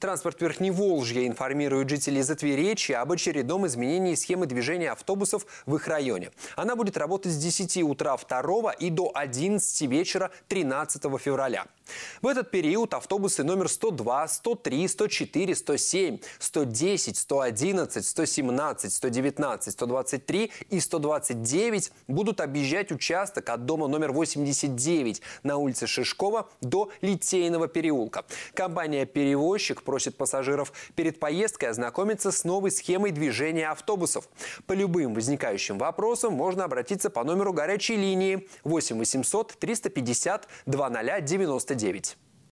Транспорт Верхневолжья информирует жителей Затверечья об очередном изменении схемы движения автобусов в их районе. Она будет работать с 10 утра 2 и до 11 вечера 13 февраля. В этот период автобусы номер 102, 103, 104, 107, 110, 111, 117, 119, 123 и 129 будут объезжать участок от дома номер 89 на улице Шишкова до Литейного переулка. Компания-перевозчик просит пассажиров перед поездкой ознакомиться с новой схемой движения автобусов. По любым возникающим вопросам можно обратиться по номеру горячей линии 8 800 350 2099.